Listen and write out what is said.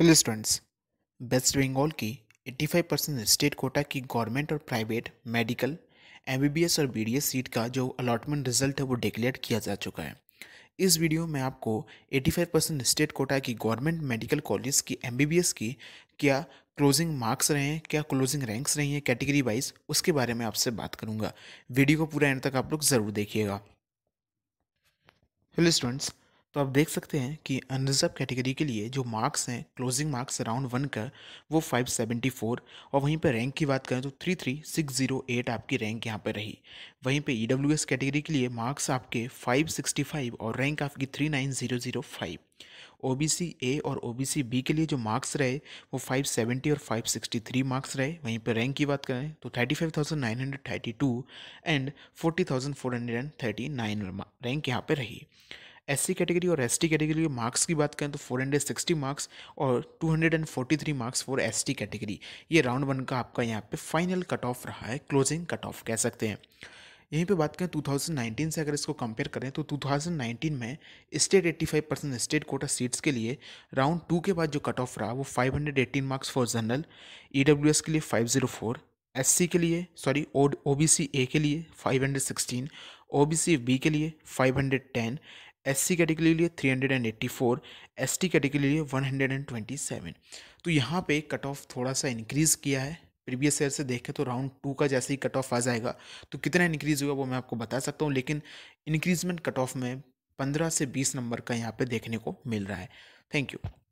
hello students waste Bengal की 85 percent state quota की government और प्राइवेट मेडिकल एमबीबीएस और बीडीएस सीट का जो अलॉटमेंट रिजल्ट है वो डिक्लेयर किया जा चुका है इस वीडियो में आपको 85 परसेंट स्टेट कोटा की गवर्नमेंट मेडिकल कॉलेज की एमबीबीएस की क्या क्लोजिंग मार्क्स रहे हैं क्या क्लोजिंग रैंक्स रही हैं कैटेगरी वाइज उसके बारे में आपसे बात करूँगा वीडियो को पूरा एंड तक आप लोग ज़रूर देखिएगा हेलो स्टूडेंट्स तो आप देख सकते हैं कि अनरिजर्व कैटेगरी के लिए जो मार्क्स हैं क्लोजिंग मार्क्स राउंड वन का वो 574 और वहीं पर रैंक की बात करें तो 33608 आपकी रैंक यहाँ पर रही वहीं पे ई e कैटेगरी के लिए मार्क्स आपके 565 और रैंक आपकी 39005 ओबीसी ए और ओबीसी बी के लिए जो मार्क्स रहे वो 570 और 563 मार्क्स रहे वहीं पर रैंक की बात करें तो 35,932 एंड 40,439 रैंक यहाँ पे रही एस कैटेगरी और एस कैटेगरी के मार्क्स की बात करें तो 460 मार्क्स और 243 मार्क्स फॉर एस कैटेगरी ये राउंड वन का आपका यहाँ पे फाइनल कट ऑफ रहा है क्लोजिंग कट ऑफ कह सकते हैं यहीं पे बात करें 2019 से अगर इसको कंपेयर करें तो 2019 में state 85 percent state quota seats के लिए राउंड टू के बाद जो कट ऑफ रहा वो 518 मार्क्स फॉर जनरल ईडब्ल्यूएस के लिए 504 एससी के लिए सॉरी ओ बी सी ए के लिए 516 ओ बी सी बी के लिए 510 एससी कैटेगरी के लिए three hundred and eighty four S T category के लिए one hundred and twenty seven तो यहाँ पे कट ऑफ थोड़ा सा इंक्रीज़ किया है प्रीवियस ईयर से देखें तो राउंड टू का जैसे ही कट ऑफ आ जाएगा तो कितना इंक्रीज़ हुआ वो मैं आपको बता सकता हूँ लेकिन इंक्रीजमेंट कट ऑफ में पंद्रह से बीस नंबर का यहाँ पर देखने को मिल रहा है थैंक यू